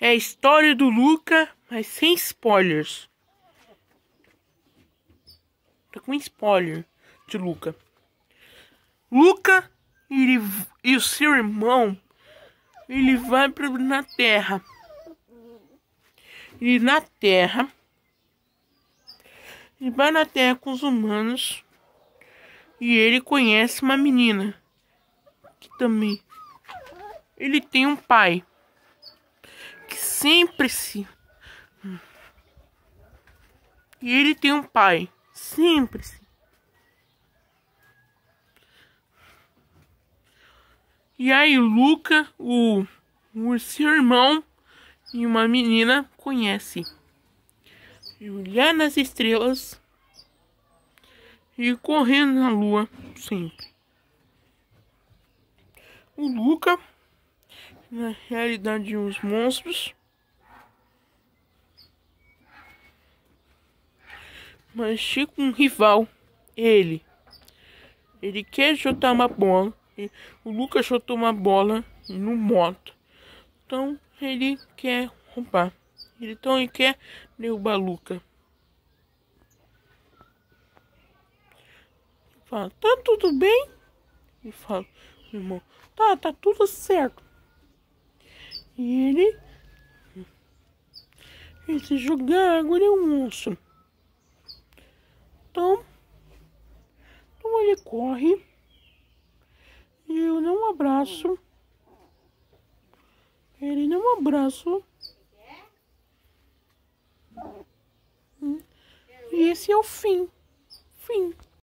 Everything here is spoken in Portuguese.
É a história do Luca, mas sem spoilers. Tá com spoiler de Luca. Luca ele, e o seu irmão, ele vai pra, na Terra. E na Terra, ele vai na Terra com os humanos e ele conhece uma menina que também ele tem um pai sempre se. E ele tem um pai. Sempre se. E aí, Luca, o, o seu irmão e uma menina conhece olhar nas estrelas e correndo na lua sempre. O Luca, na realidade, uns monstros. mas Chico um rival. Ele. Ele quer chutar uma bola. O Lucas chutou uma bola no moto. Então ele quer roubar. Então ele quer derrubar Lucas. Fala, tá tudo bem? E fala, meu irmão, tá, tá tudo certo. E ele. Esse jogar agora é um monstro. Então, então ele corre e eu não abraço. Ele não abraço. Hum? E esse é o fim. Fim.